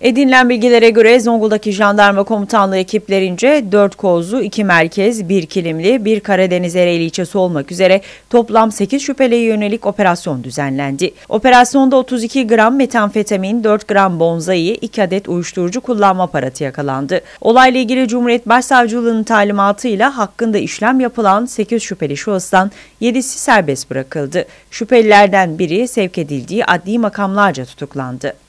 Edinilen bilgilere göre Zonguldak Jandarma Komutanlığı ekiplerince 4 Kozlu, 2 Merkez, 1 Kilimli, 1 Karadeniz Ereğli ilçesi olmak üzere toplam 8 şüpheliye yönelik operasyon düzenlendi. Operasyonda 32 gram metanfetamin, 4 gram bonzayı, 2 adet uyuşturucu kullanma aparatı yakalandı. Olayla ilgili Cumhuriyet Başsavcılığı'nın talimatıyla hakkında işlem yapılan 8 şüpheli şahıstan 7'si serbest bırakıldı. Şüphelilerden biri sevk edildiği adli makamlarca tutuklandı.